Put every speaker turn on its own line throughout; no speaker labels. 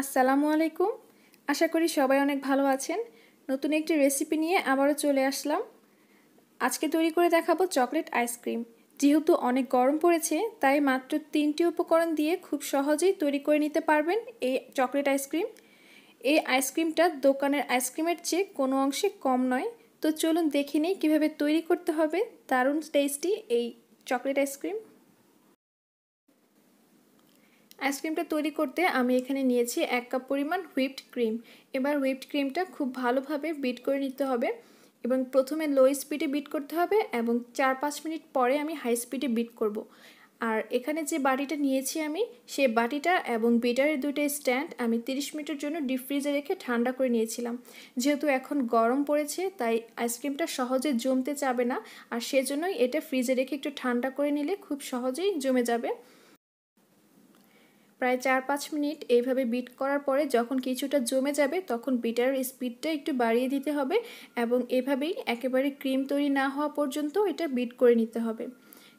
আসসালামু আলাইকুম আশা করি সবাই অনেক ভালো আছেন নতুন একটি রেসিপি নিয়ে আবারও চলে আসলাম আজকে তৈরি করে দেখাবো চকলেট আইসক্রিম যেহেতু অনেক গরম পড়েছে তাই মাত্র তিনটি উপকরণ দিয়ে খুব সহজেই তৈরি করে নিতে পারবেন এই চকলেট আইসক্রিম এই আইসক্রিমটা দোকানের আইসক্রিমের চেয়ে কোনো অংশে কম নয় তো চলুন দেখে নিই কীভাবে তৈরি করতে হবে দারুণ টেস্টি এই চকলেট আইসক্রিম আইসক্রিমটা তৈরি করতে আমি এখানে নিয়েছি এক কাপ পরিমাণ হুইপড ক্রিম এবার হুইপড ক্রিমটা খুব ভালোভাবে বিট করে নিতে হবে এবং প্রথমে লো স্পিডে বিট করতে হবে এবং চার পাঁচ মিনিট পরে আমি হাই স্পিডে বিট করব। আর এখানে যে বাটিটা নিয়েছি আমি সে বাটিটা এবং বিটারের দুইটা স্ট্যান্ড আমি 30 মিনিটের জন্য ডিপ ফ্রিজে রেখে ঠান্ডা করে নিয়েছিলাম যেহেতু এখন গরম পড়েছে তাই আইসক্রিমটা সহজে জমতে চাবে না আর সেজন্যই এটা ফ্রিজে রেখে একটু ঠান্ডা করে নিলে খুব সহজেই জমে যাবে প্রায় চার পাঁচ মিনিট এইভাবে বিট করার পরে যখন কিছুটা জমে যাবে তখন বিটার স্পিডটা একটু বাড়িয়ে দিতে হবে এবং এভাবেই একেবারে ক্রিম তৈরি না হওয়া পর্যন্ত এটা বিট করে নিতে হবে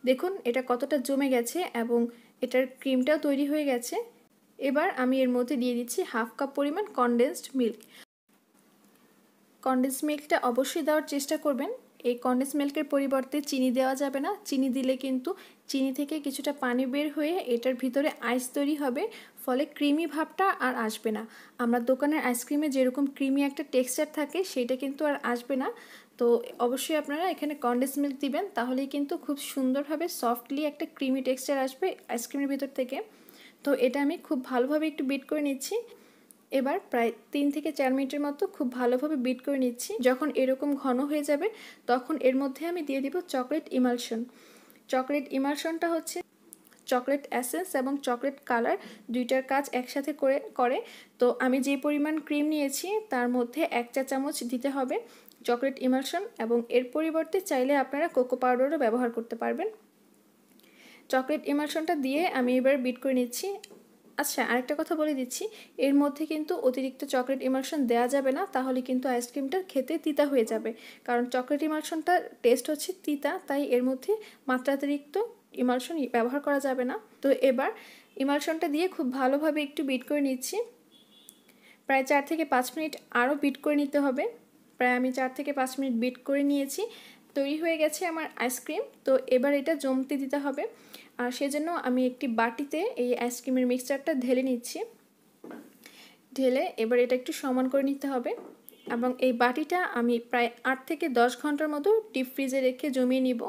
দেখুন এটা কতটা জমে গেছে এবং এটার ক্রিমটাও তৈরি হয়ে গেছে এবার আমি এর মধ্যে দিয়ে দিচ্ছি হাফ কাপ পরিমাণ কনডেন্সড মিল্ক কনডেন্সড মিল্কটা অবশ্যই দেওয়ার চেষ্টা করবেন এই কন্ডেন্স মিল্কের পরিবর্তে চিনি দেওয়া যাবে না চিনি দিলে কিন্তু চিনি থেকে কিছুটা পানি বের হয়ে এটার ভিতরে আইস তৈরি হবে ফলে ক্রিমি ভাবটা আর আসবে না আমরা দোকানের আইসক্রিমে যেরকম ক্রিমি একটা টেক্সচার থাকে সেটা কিন্তু আর আসবে না তো অবশ্যই আপনারা এখানে কন্ডেন্স মিল্ক দিবেন তাহলেই কিন্তু খুব সুন্দরভাবে সফটলি একটা ক্রিমি টেক্সচার আসবে আইসক্রিমের ভিতর থেকে তো এটা আমি খুব ভালোভাবে একটু বিট করে নিচ্ছি এবার প্রায় তিন থেকে চার মিনিটের মতো খুব ভালোভাবে বিট করে নিচ্ছি যখন এরকম ঘন হয়ে যাবে তখন এর মধ্যে আমি দিয়ে দিব চকলেট ইমালশন চকলেট ইমালশনটা হচ্ছে চকলেট অ্যাসেন্স এবং চকলেট কালার দুইটার কাজ একসাথে করে করে তো আমি যে পরিমাণ ক্রিম নিয়েছি তার মধ্যে এক চা চামচ দিতে হবে চকলেট ইমালশন এবং এর পরিবর্তে চাইলে আপনারা কোকো পাউডারও ব্যবহার করতে পারবেন চকলেট ইমালশনটা দিয়ে আমি এবার বিট করে নিচ্ছি আচ্ছা আরেকটা কথা বলে দিচ্ছি এর মধ্যে কিন্তু অতিরিক্ত চকলেট ইমালশন দেওয়া যাবে না তাহলে কিন্তু আইসক্রিমটা খেতে তিতা হয়ে যাবে কারণ চকলেট ইমালশনটা টেস্ট হচ্ছে তিতা তাই এর মধ্যে মাত্রাতিরিক্ত ইমালশন ব্যবহার করা যাবে না তো এবার ইমালশনটা দিয়ে খুব ভালোভাবে একটু বিট করে নিচ্ছি প্রায় চার থেকে পাঁচ মিনিট আরও বিট করে নিতে হবে প্রায় আমি চার থেকে পাঁচ মিনিট বিট করে নিয়েছি তৈরি হয়ে গেছে আমার আইসক্রিম তো এবার এটা জমতে দিতে হবে আর সেজন্য আমি একটি বাটিতে এই আইসক্রিমের মিক্সচারটা ঢেলে নিচ্ছি ঢেলে এবার এটা একটু সমান করে নিতে হবে এবং এই বাটিটা আমি প্রায় আট থেকে দশ ঘন্টার মতো ডিপ ফ্রিজে রেখে জমিয়ে নিব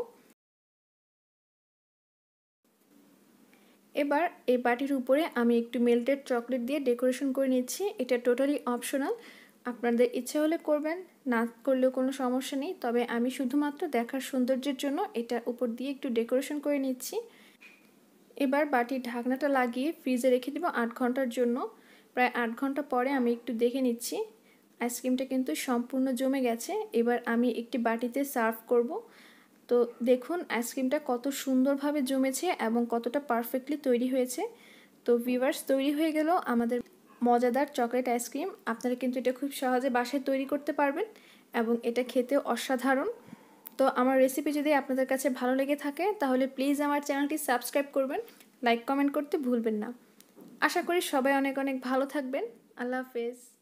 এবার এই বাটির উপরে আমি একটু মেল্টেড চকলেট দিয়ে ডেকোরেশন করে নিচ্ছি এটা টোটালি অপশনাল আপনাদের ইচ্ছা হলে করবেন না করলেও কোনো সমস্যা নেই তবে আমি শুধুমাত্র দেখার সৌন্দর্যের জন্য এটা উপর দিয়ে একটু ডেকোরেশন করে নিচ্ছি এবার বাটির ঢাকনাটা লাগিয়ে ফ্রিজে রেখে দেবো আট ঘন্টার জন্য প্রায় আট ঘন্টা পরে আমি একটু দেখে নিচ্ছি আইসক্রিমটা কিন্তু সম্পূর্ণ জমে গেছে এবার আমি একটি বাটিতে সার্ভ করব তো দেখুন আইসক্রিমটা কত সুন্দরভাবে জমেছে এবং কতটা পারফেক্টলি তৈরি হয়েছে তো ভিভার্স তৈরি হয়ে গেল আমাদের মজাদার চকলেট আইসক্রিম আপনারা কিন্তু এটা খুব সহজে বাসায় তৈরি করতে পারবেন এবং এটা খেতে অসাধারণ তো আমার রেসিপি যদি আপনাদের কাছে ভালো লেগে থাকে তাহলে প্লিজ আমার চ্যানেলটি সাবস্ক্রাইব করবেন লাইক কমেন্ট করতে ভুলবেন না আশা করি সবাই অনেক অনেক ভালো থাকবেন আল্লাহ হাফেজ